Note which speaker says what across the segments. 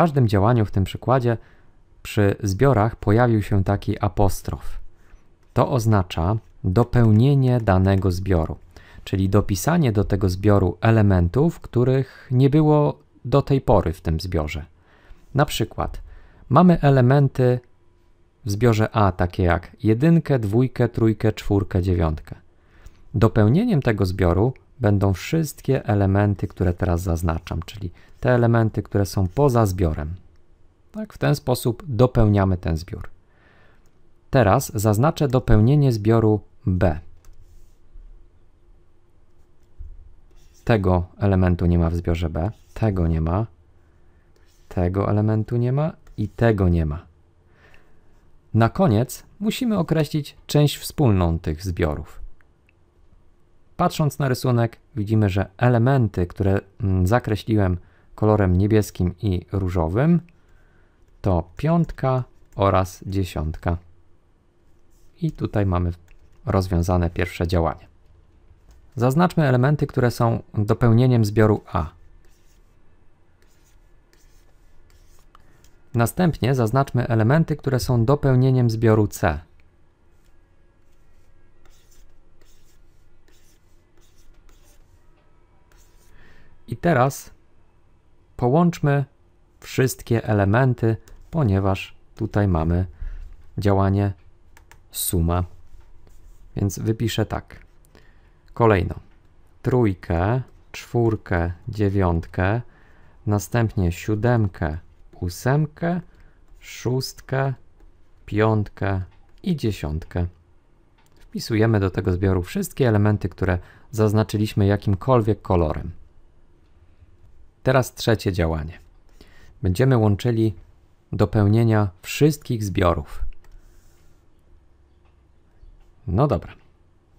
Speaker 1: każdym działaniu w tym przykładzie przy zbiorach pojawił się taki apostrof. To oznacza dopełnienie danego zbioru, czyli dopisanie do tego zbioru elementów, których nie było do tej pory w tym zbiorze. Na przykład mamy elementy w zbiorze A takie jak jedynkę, dwójkę, trójkę, czwórkę, dziewiątkę. Dopełnieniem tego zbioru będą wszystkie elementy, które teraz zaznaczam, czyli te elementy, które są poza zbiorem. Tak, w ten sposób dopełniamy ten zbiór. Teraz zaznaczę dopełnienie zbioru B. Tego elementu nie ma w zbiorze B, tego nie ma, tego elementu nie ma i tego nie ma. Na koniec musimy określić część wspólną tych zbiorów. Patrząc na rysunek widzimy, że elementy, które mm, zakreśliłem kolorem niebieskim i różowym to piątka oraz dziesiątka. I tutaj mamy rozwiązane pierwsze działanie. Zaznaczmy elementy, które są dopełnieniem zbioru A. Następnie zaznaczmy elementy, które są dopełnieniem zbioru C. I teraz połączmy wszystkie elementy, ponieważ tutaj mamy działanie suma. Więc wypiszę tak. Kolejno trójkę, czwórkę, dziewiątkę, następnie siódemkę, ósemkę, szóstkę, piątkę i dziesiątkę. Wpisujemy do tego zbioru wszystkie elementy, które zaznaczyliśmy jakimkolwiek kolorem. Teraz trzecie działanie. Będziemy łączyli dopełnienia wszystkich zbiorów. No dobra,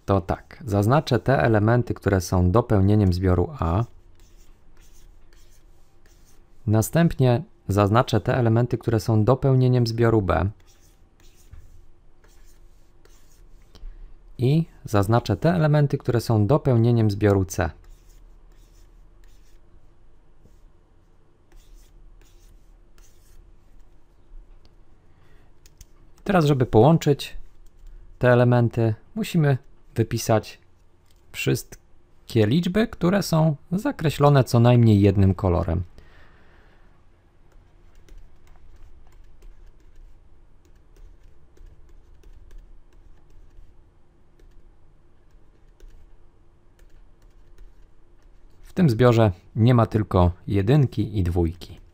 Speaker 1: to tak. Zaznaczę te elementy, które są dopełnieniem zbioru A. Następnie zaznaczę te elementy, które są dopełnieniem zbioru B. I zaznaczę te elementy, które są dopełnieniem zbioru C. Teraz, żeby połączyć te elementy, musimy wypisać wszystkie liczby, które są zakreślone co najmniej jednym kolorem. W tym zbiorze nie ma tylko jedynki i dwójki.